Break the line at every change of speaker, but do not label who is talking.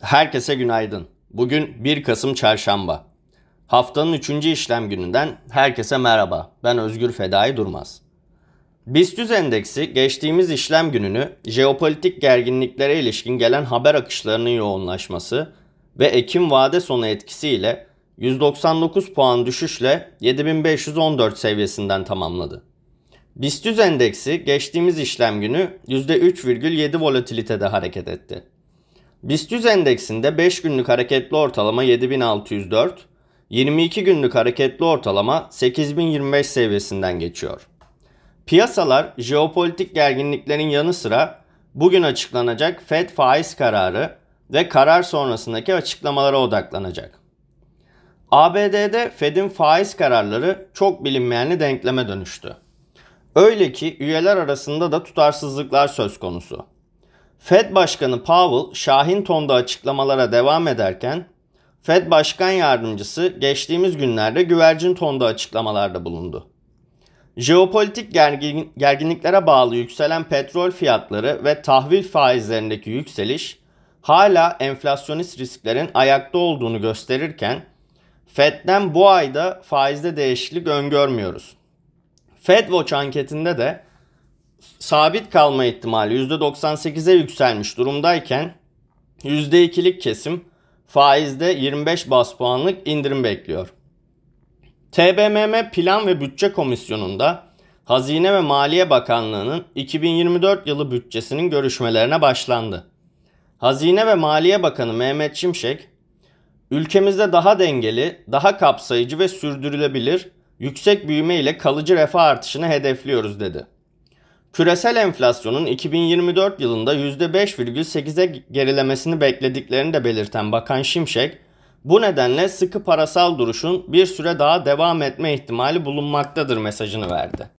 Herkese günaydın. Bugün 1 Kasım Çarşamba. Haftanın 3. işlem gününden herkese merhaba. Ben Özgür Fedai Durmaz. BIST endeksi geçtiğimiz işlem gününü jeopolitik gerginliklere ilişkin gelen haber akışlarının yoğunlaşması ve Ekim vade sonu etkisiyle 199 puan düşüşle 7514 seviyesinden tamamladı. BIST endeksi geçtiğimiz işlem günü %3,7 volatilitede hareket etti. BIST endeksinde 5 günlük hareketli ortalama 7604, 22 günlük hareketli ortalama 8025 seviyesinden geçiyor. Piyasalar jeopolitik gerginliklerin yanı sıra bugün açıklanacak Fed faiz kararı ve karar sonrasındaki açıklamalara odaklanacak. ABD'de Fed'in faiz kararları çok bilinmeyenli denkleme dönüştü. Öyle ki üyeler arasında da tutarsızlıklar söz konusu. Fed Başkanı Powell şahin tonda açıklamalara devam ederken Fed Başkan Yardımcısı geçtiğimiz günlerde güvercin tonda açıklamalarda bulundu. Jeopolitik gergin, gerginliklere bağlı yükselen petrol fiyatları ve tahvil faizlerindeki yükseliş hala enflasyonist risklerin ayakta olduğunu gösterirken Fed'den bu ayda faizde değişiklik öngörmüyoruz. Fed Watch anketinde de sabit kalma ihtimali %98'e yükselmiş durumdayken %2'lik kesim faizde 25 bas puanlık indirim bekliyor. TBMM Plan ve Bütçe Komisyonu'nda Hazine ve Maliye Bakanlığı'nın 2024 yılı bütçesinin görüşmelerine başlandı. Hazine ve Maliye Bakanı Mehmet Şimşek, ülkemizde daha dengeli, daha kapsayıcı ve sürdürülebilir yüksek büyüme ile kalıcı refah artışını hedefliyoruz dedi. Küresel enflasyonun 2024 yılında %5,8'e gerilemesini beklediklerini de belirten Bakan Şimşek, bu nedenle sıkı parasal duruşun bir süre daha devam etme ihtimali bulunmaktadır mesajını verdi.